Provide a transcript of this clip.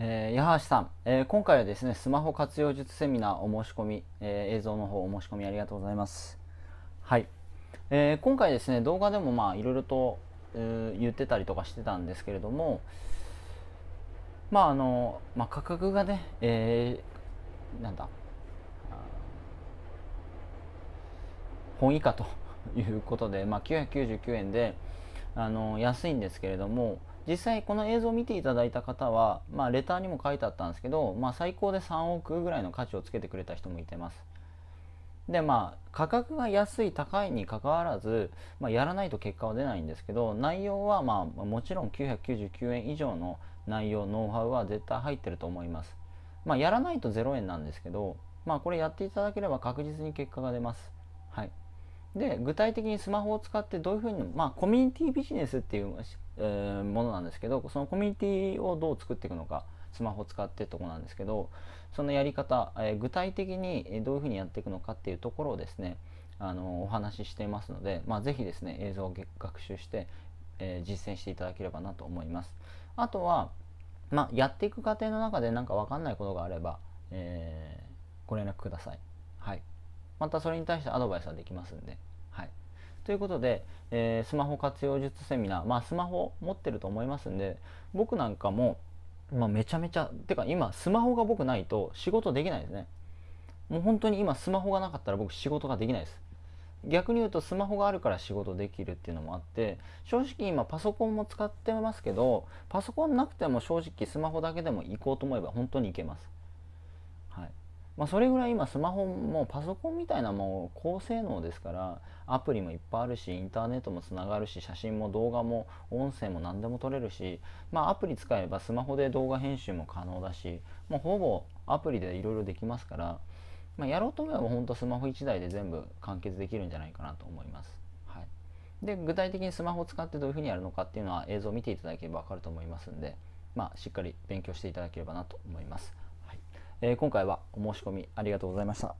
えー、矢橋さん、えー、今回はですねスマホ活用術セミナーお申し込み、えー、映像の方お申し込みありがとうございますはい、え今回ですね動画でもまあいろいろと、え言ってたりとかしてたんですけれどもまああの、まあ、価格がね、えなんだ本以下ということで、まあ、999円であの安いんですけれども実際この映像を見ていただいた方は、まあ、レターにも書いてあったんですけど、まあ、最高で3億ぐらいの価値をつけてくれた人もいてますでまあ価格が安い高いにかかわらず、まあ、やらないと結果は出ないんですけど内容はまあもちろん999円以上の内容ノウハウは絶対入ってると思いますまあやらないと0円なんですけどまあこれやっていただければ確実に結果が出ますはいで具体的にスマホを使ってどういうふうに、まあ、コミュニティビジネスっていう、ものなんですけどそのコミュニティをどう作っていくのかスマホを使ってとこなんですけどそのやり方、えー、具体的にどういうふうにやっていくのかっていうところをですねあのお話ししていますので、まあ、ぜひですね映像を学習して、えー、実践していただければなと思います。あとは、まあ、やっていく過程の中で何か分かんないことがあれば、えー、ご連絡ください。はいまたそれに対してアドバイスはできますんで。はい、ということで、えー、スマホ活用術セミナー、まあ、スマホ持ってると思いますんで僕なんかも、まあ、めちゃめちゃてか今スマホが僕ないと仕事できないですね。もう本当に今スマホがなかったら僕仕事ができないです。逆に言うとスマホがあるから仕事できるっていうのもあって正直今パソコンも使ってますけどパソコンなくても正直スマホだけでも行こうと思えば本当に行けます。はい、まあ、それぐらい今スマホもパソコンみたいなもう高性能ですからアプリもいっぱいあるしインターネットもつながるし写真も動画も音声も何でも撮れるし、まあ、アプリ使えばスマホで動画編集も可能だしもうほぼアプリでいろいろできますから、まあ、やろうと思えば本当スマホ1台で全部完結できるんじゃないかなと思います。はい、で具体的にスマホを使ってどういうふうにやるのかっていうのは映像を見ていただければ分かると思いますんで、まあ、しっかり勉強していただければなと思います。えー、今回はお申し込みありがとうございました。